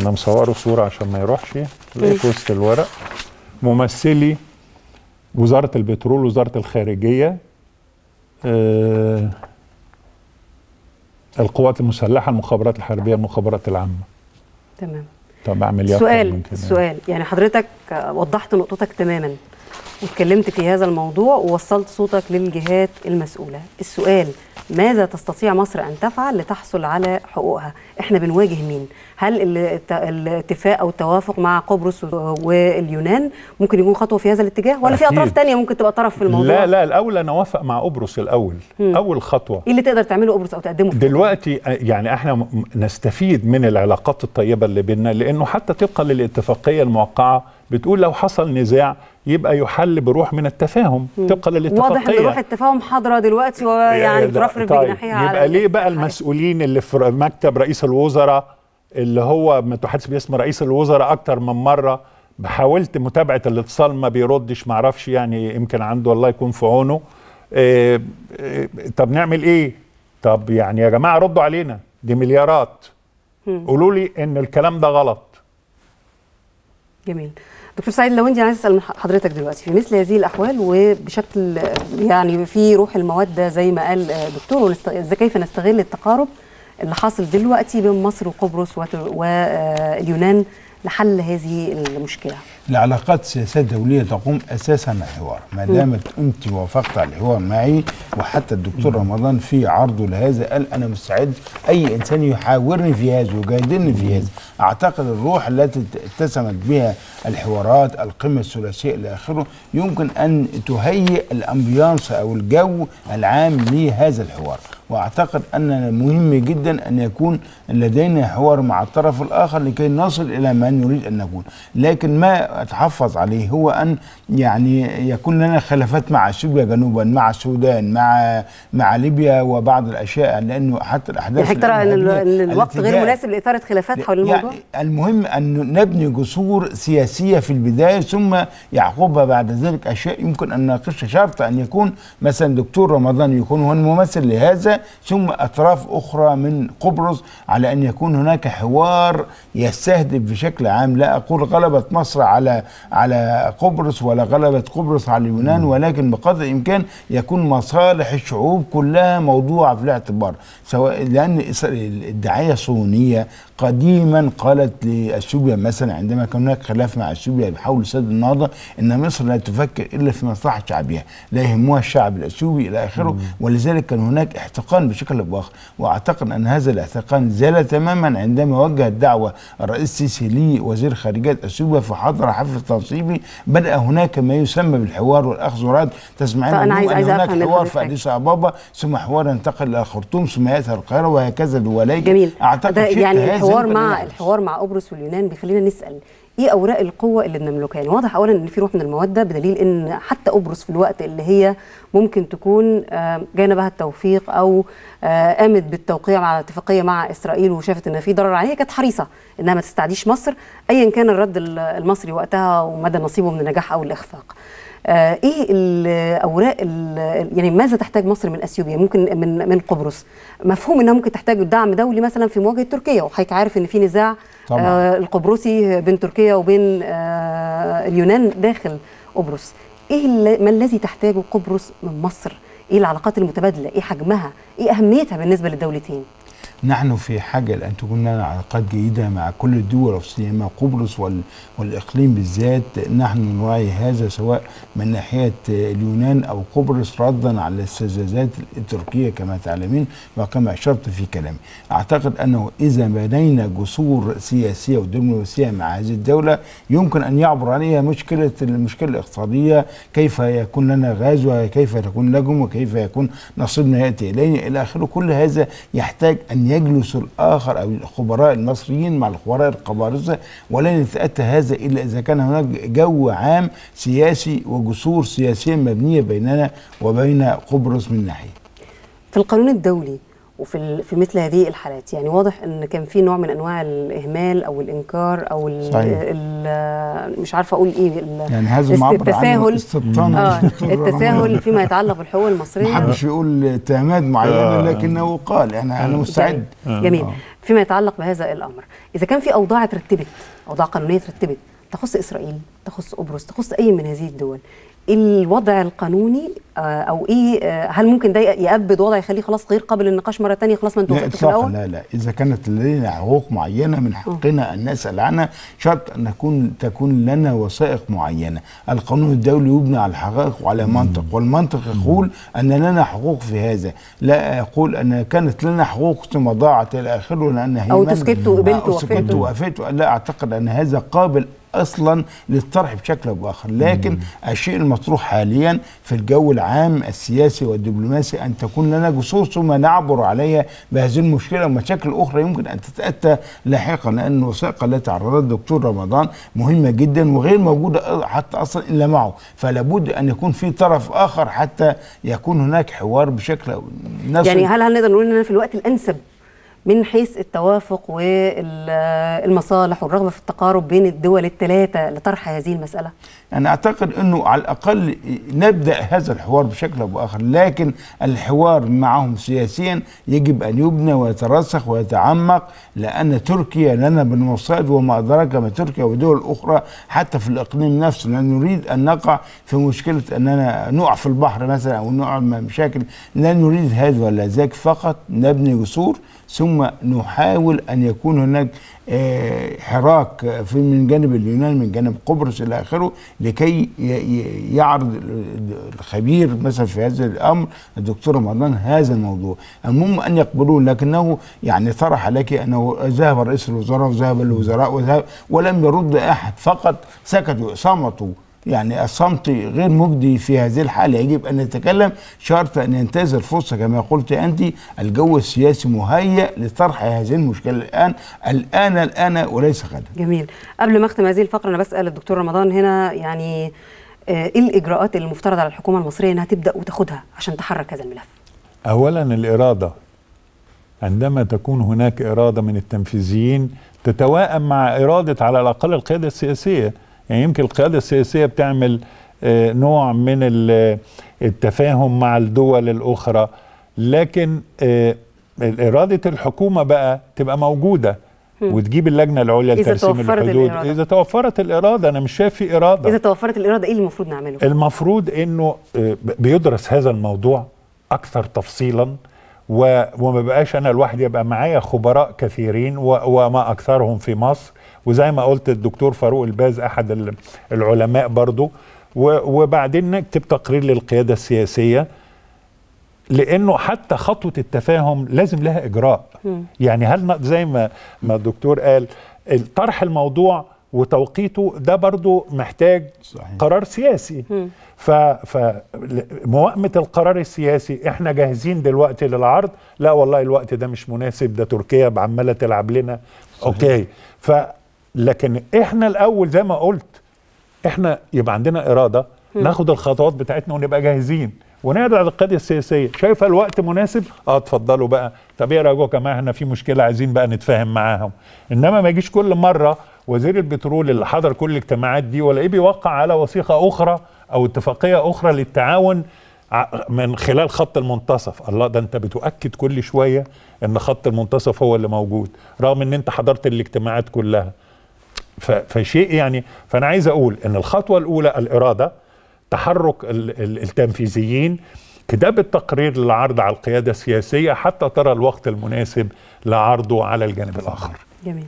انا مصوره صوره عشان ما يروحش تلاقيه في وسط الورق ممثلي وزاره البترول وزاره الخارجيه آه القوات المسلحه المخابرات الحربيه المخابرات العامه تمام طب اعمل ايه سؤال سؤال يعني حضرتك وضحت نقطتك تماما واتكلمت في هذا الموضوع ووصلت صوتك للجهات المسؤولة السؤال ماذا تستطيع مصر أن تفعل لتحصل على حقوقها احنا بنواجه مين هل الاتفاق أو التوافق مع قبرص واليونان ممكن يكون خطوة في هذا الاتجاه ولا في أطراف تانية ممكن تبقى طرف في الموضوع لا لا الأول أنا وافق مع قبرص الأول م. أول خطوة إيه اللي تقدر تعمله قبرص أو تقدمه دلوقتي يعني احنا نستفيد من العلاقات الطيبة اللي بيننا لأنه حتى طبقا للاتفاقية الموقعة بتقول لو حصل نزاع يبقى يحل بروح من التفاهم طبقا للاتفاقيه واضح ان روح التفاهم حاضره دلوقتي ويعني ترفرف طيب بجناحيها يبقى على ليه بقى المسؤولين اللي في مكتب رئيس الوزراء اللي هو ما تحدث باسم رئيس الوزراء اكتر من مره حاولت متابعه الاتصال ما بيردش معرفش يعني يمكن عنده الله يكون في عونه إيه طب نعمل ايه طب يعني يا جماعه ردوا علينا دي مليارات قولوا لي ان الكلام ده غلط جميل دكتور سعيد لو انت عايز اسال من حضرتك دلوقتي في مثل هذه الاحوال وبشكل يعني في روح الموده زي ما قال آه، دكتور كيف نستغل التقارب اللي حاصل دلوقتي بين مصر وقبرص واليونان لحل هذه المشكله العلاقات السياسيه الدوليه تقوم اساسا على الحوار ما دامت انت وافقت على الحوار معي وحتى الدكتور رمضان في عرضه لهذا قال انا مستعد اي انسان يحاورني في هذا ويجادلني في هذا اعتقد الروح التي اتسمت بها الحوارات القمه الثلاثيه الى اخره يمكن ان تهيئ الامبيانس او الجو العام لهذا الحوار واعتقد اننا مهم جدا ان يكون لدينا حوار مع الطرف الاخر لكي نصل الى ما نريد ان نكون لكن ما اتحفظ عليه هو ان يعني يكون لنا خلافات مع سوريا جنوبا مع السودان مع مع ليبيا وبعض الاشياء لانه حتى الاحداث يعني ترى ان الوقت غير مناسب لاثاره خلافات حول الموضوع يعني المهم ان نبني جسور سياسيه في البدايه ثم يعقبها بعد ذلك اشياء يمكن ان نناقشها شرط ان يكون مثلا دكتور رمضان يكون هو الممثل لهذا ثم أطراف أخرى من قبرص على أن يكون هناك حوار يستهدف بشكل عام لا أقول غلبة مصر على على قبرص ولا غلبة قبرص على اليونان ولكن بقدر الإمكان يكون مصالح الشعوب كلها موضوعة في الاعتبار سواء لأن الدعاية الصهيونية قديما قالت لأثيوبيا مثلا عندما كان هناك خلاف مع أثيوبيا بحول سد النهضة أن مصر لا تفكر إلا في مصلحة شعبها لا يهمها الشعب الأثيوبي إلى آخره ولذلك كان هناك احتقار الاعتقان بشكل او باخر واعتقد ان هذا الاحتقان زال تماما عندما وجه الدعوه الرئيس السيسي لي وزير خارجيه اثيوبيا في حضر حفل تنصيبي بدا هناك ما يسمى بالحوار والاخذ ورد تسمعين انا عايز عايز هناك حوار في اديس ابابا ثم حوار ينتقل الى خرطوم ثم ياتي القاهره وهكذا دوليا جميل اعتقد يعني, يعني الحوار مع الحوار مع قبرص واليونان بيخلينا نسال ايه اوراق القوه اللي بنملكها يعني واضح اولا ان في روح من الموده بدليل ان حتى قبرص في الوقت اللي هي ممكن تكون آه، جانا بها التوفيق او آه، قامت بالتوقيع على اتفاقيه مع اسرائيل وشافت ان في ضرر عليها كانت حريصه انها ما تستعديش مصر ايا كان الرد المصري وقتها ومدى نصيبه من النجاح او الاخفاق آه، ايه الاوراق يعني ماذا تحتاج مصر من اثيوبيا ممكن من من قبرص مفهوم انها ممكن تحتاج دعم دولي مثلا في مواجهه تركيا وحضرتك عارف ان في نزاع طبعا. آه، القبرصي بين تركيا وبين آه، اليونان داخل قبرص ايه ما الذي تحتاجه قبرص من مصر ايه العلاقات المتبادله ايه حجمها ايه اهميتها بالنسبه للدولتين نحن في حاجة لأن تكون لنا علاقات جيدة مع كل الدول الأفريقية مع قبرص والإقليم بالذات نحن نراعي هذا سواء من ناحية اليونان أو قبرص ردا على السذاذات التركية كما تعلمين وكما أشرت في كلامي أعتقد أنه إذا بنينا جسور سياسية ودبلوماسية مع هذه الدولة يمكن أن يعبر عليها مشكلة المشكلة الاقتصادية كيف يكون لنا غاز وكيف تكون لهم وكيف يكون نصيبنا يأتي إلينا إلى آخره كل هذا يحتاج أن يجلس الآخر أو الخبراء المصريين مع الخبراء القبارصة ولن يتأتى هذا إلا إذا كان هناك جو عام سياسي وجسور سياسية مبنية بيننا وبين قبرص من ناحية في القانون الدولي وفي في مثل هذه الحالات يعني واضح ان كان في نوع من انواع الاهمال او الانكار او الـ الـ مش عارفه اقول ايه يعني هذا المعبر التساهل آه التساهل فيما يتعلق بالحقوق المصريه ما حدش يقول اتهامات معينه آه. لكنه قال انا انا آه. مستعد آه. جميل فيما يتعلق بهذا الامر اذا كان في اوضاع اترتبت اوضاع قانونيه اترتبت تخص اسرائيل تخص قبرص تخص اي من هذه الدول الوضع القانوني آه، او ايه آه، هل ممكن ده يأبد وضع يخليه خلاص غير قابل للنقاش مره ثانيه خلاص ما انتوا في الاول؟ لا لا اذا كانت لدينا حقوق معينه من آه. حقنا ان نسال عنها شرط ان نكون تكون لنا وثائق معينه القانون الدولي يبنى على الحقائق وعلى منطق والمنطق يقول ان لنا حقوق في هذا لا يقول ان كانت لنا حقوق ثم ضاعت الى اخره لان هي او تسكتوا قبلتوا ووافقت لا اعتقد ان هذا قابل اصلا للطرح بشكل او باخر لكن مم. الشيء المطروح حاليا في الجو العام السياسي والدبلوماسي ان تكون لنا جسور ما نعبر عليها بهذه المشكله ومشاكل اخرى يمكن ان تتاتى لاحقا لان الوثائق التي عرضها الدكتور رمضان مهمه جدا وغير موجوده حتى اصلا الا معه فلابد ان يكون في طرف اخر حتى يكون هناك حوار بشكل يعني هل هنقدر نقول ان في الوقت الانسب من حيث التوافق والمصالح والرغبه في التقارب بين الدول الثلاثه لطرح هذه المساله؟ انا اعتقد انه على الاقل نبدا هذا الحوار بشكل او باخر، لكن الحوار معهم سياسيا يجب ان يبنى ويترسخ ويتعمق لان تركيا لنا بالمصائب وما ادراك ما تركيا ودول اخرى حتى في الاقليم نفسه لا نريد ان نقع في مشكله اننا نقع في البحر مثلا او نقع مشاكل لا نريد هذا ولا ذاك فقط نبني جسور ثم نحاول أن يكون هناك آه، حراك آه، في من جانب اليونان من جانب قبرص إلى آخره لكي يعرض الخبير مثلا في هذا الأمر الدكتور رمضان هذا الموضوع المهم أن يقبلوه لكنه يعني طرح لك أنه ذهب رئيس الوزراء وذهب الوزراء وذهب ولم يرد أحد فقط سكتوا صمتوا يعني الصمت غير مجدي في هذه الحالة يجب أن نتكلم شرط أن ينتهز الفرصة كما قلت أنت الجو السياسي مهيئ لطرح هذه المشكلة الآن الآن الآن وليس غدا جميل قبل ما أختم هذه الفقرة أنا بسأل الدكتور رمضان هنا يعني آه، إيه الإجراءات اللي المفترض على الحكومة المصرية أنها تبدأ وتاخدها عشان تحرك هذا الملف أولا الإرادة عندما تكون هناك إرادة من التنفيذيين تتواءم مع إرادة على الأقل القيادة السياسية يعني يمكن القيادة السياسية بتعمل آه، نوع من آه، التفاهم مع الدول الأخرى لكن آه، إرادة الحكومة بقى تبقى موجودة وتجيب اللجنة العليا لترسيم الحدود الإرادة. إذا توفرت الإرادة أنا مش شايف في إرادة إذا توفرت الإرادة إيه اللي المفروض نعمله؟ المفروض إنه بيدرس هذا الموضوع أكثر تفصيلاً وما بقاش انا لوحدي يبقى معايا خبراء كثيرين وما اكثرهم في مصر وزي ما قلت الدكتور فاروق الباز احد العلماء برضو وبعدين نكتب تقرير للقياده السياسيه لانه حتى خطوه التفاهم لازم لها اجراء يعني هل زي ما ما الدكتور قال طرح الموضوع وتوقيته ده برضو محتاج صحيح. قرار سياسي فموائمة القرار السياسي احنا جاهزين دلوقتي للعرض لا والله الوقت ده مش مناسب ده تركيا عمالة تلعب لنا صحيح. اوكي ف لكن احنا الاول زي ما قلت احنا يبقى عندنا اراده ناخد الخطوات بتاعتنا ونبقى جاهزين على القضيه السياسيه شايفه الوقت مناسب اه اتفضلوا بقى طب ايه راجعوا يا احنا في مشكله عايزين بقى نتفاهم معاهم انما ما يجيش كل مره وزير البترول اللي حضر كل الاجتماعات دي ولا ايه بيوقع على وثيقه اخرى او اتفاقيه اخرى للتعاون من خلال خط المنتصف الله ده انت بتؤكد كل شويه ان خط المنتصف هو اللي موجود رغم ان انت حضرت الاجتماعات كلها فشيء يعني فانا عايز اقول ان الخطوه الاولى الاراده تحرك التنفيذيين كتاب التقرير للعرض على القياده السياسيه حتى ترى الوقت المناسب لعرضه على الجانب الاخر. جميل.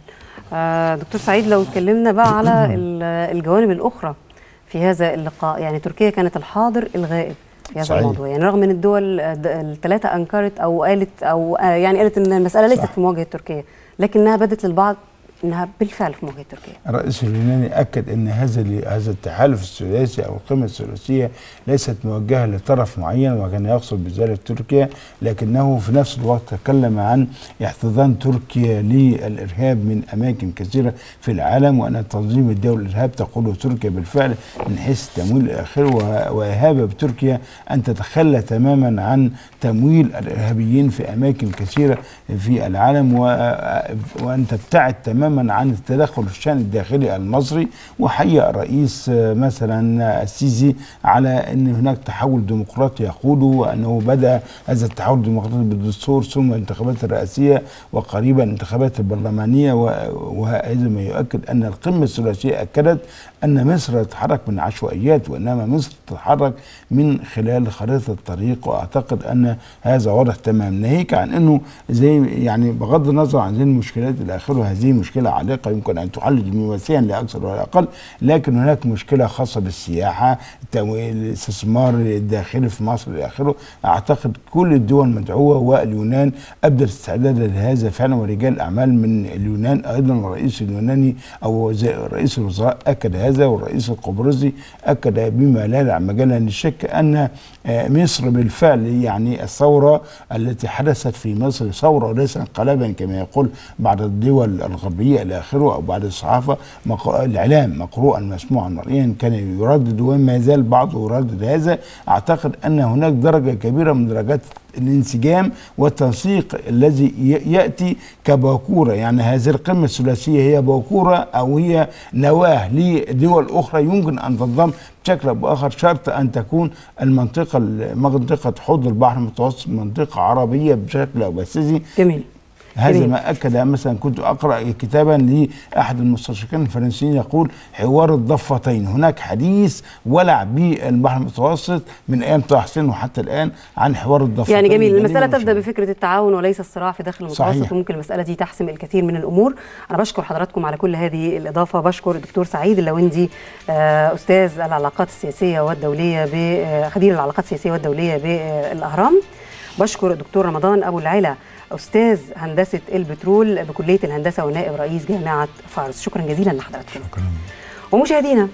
آه دكتور سعيد لو اتكلمنا بقى على الجوانب الاخرى في هذا اللقاء يعني تركيا كانت الحاضر الغائب في هذا صحيح. الموضوع يعني رغم ان الدول الثلاثه انكرت او قالت او آه، يعني قالت ان المساله ليست في مواجهه تركيا لكنها بدت للبعض انها بالفعل في موجه تركيا. الرئيس اليوناني اكد ان هذا هذا التحالف الثلاثي او القمه الثلاثيه ليست موجهه لطرف معين وكان يقصد بذلك تركيا لكنه في نفس الوقت تكلم عن احتضان تركيا للارهاب من اماكن كثيره في العالم وان تنظيم الدول الارهاب تقوله تركيا بالفعل من حيث التمويل اخره واهاب بتركيا ان تتخلى تماما عن تمويل الارهابيين في اماكن كثيره في العالم وان تبتعد تماما تماما عن التدخل في الشأن الداخلي المصري وحيا الرئيس آه، مثلا آه، السيسي على أن هناك تحول ديمقراطي يقوده وأنه بدأ هذا التحول الديمقراطي بالدستور ثم الانتخابات الرئاسية وقريبا الانتخابات البرلمانية وهذا ما يؤكد أن القمة الثلاثية أكدت أن مصر تتحرك من عشوائيات وإنما مصر تتحرك من خلال خريطة الطريق وأعتقد أن هذا واضح تمام ناهيك عن أنه زي يعني بغض النظر عن زي المشكلات الى اخره هذه مشكله مشكلة عالقة يمكن أن تعالج دبلوماسيا لا أكثر ولا أقل لكن هناك مشكلة خاصة بالسياحة التمويل الاستثمار الداخلي في مصر إلى آخره أعتقد كل الدول مدعوة واليونان أبدت استعدادا لهذا فعلا ورجال أعمال من اليونان أيضا الرئيس اليوناني أو رئيس الوزراء أكد هذا والرئيس القبرصي أكد بما لا مجال للشك أن مصر بالفعل يعني الثورة التي حدثت في مصر ثورة وليس انقلابا كما يقول بعض الدول الغربية العربية إلى آخره أو بعد الصحافة الإعلام مقروءا مسموعا مرئيا كان يردد وما زال بعضه يردد هذا أعتقد أن هناك درجة كبيرة من درجات الانسجام والتنسيق الذي ياتي كباكوره يعني هذه القمه الثلاثيه هي باكوره او هي نواه لدول اخرى يمكن ان تنضم بشكل او باخر شرط ان تكون المنطقه منطقه حوض البحر المتوسط منطقه عربيه بشكل او بأساسي جميل هذا ما اكد مثلا كنت اقرا كتابا لاحد المستشرقين الفرنسيين يقول حوار الضفتين هناك حديث ولع بالبحر المتوسط من ايام طه حسين وحتى الان عن حوار الضفتين يعني جميل يعني المساله تبدا بفكره التعاون وليس الصراع في داخل المتوسط صحيح. وممكن المساله دي تحسم الكثير من الامور انا بشكر حضراتكم على كل هذه الاضافه بشكر الدكتور سعيد اللوندي آه، استاذ العلاقات السياسيه والدوليه آه، خبير العلاقات السياسيه والدوليه بالاهرام بشكر الدكتور رمضان ابو العلا استاذ هندسه البترول بكليه الهندسه ونائب رئيس جامعه فارس شكرا جزيلا لحضرتك شكرا ومشاهدينا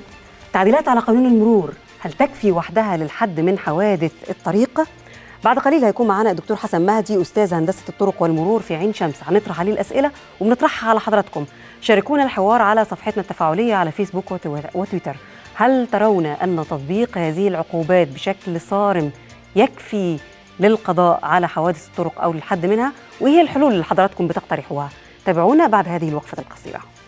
تعديلات على قانون المرور هل تكفي وحدها للحد من حوادث الطريق بعد قليل هيكون معانا الدكتور حسن مهدي استاذ هندسه الطرق والمرور في عين شمس هنطرح عليه الاسئله وبنطرحها على حضراتكم شاركونا الحوار على صفحتنا التفاعليه على فيسبوك وتويتر هل ترون ان تطبيق هذه العقوبات بشكل صارم يكفي للقضاء على حوادث الطرق أو للحد منها وإيه الحلول اللي حضراتكم بتقترحوها تابعونا بعد هذه الوقفة القصيرة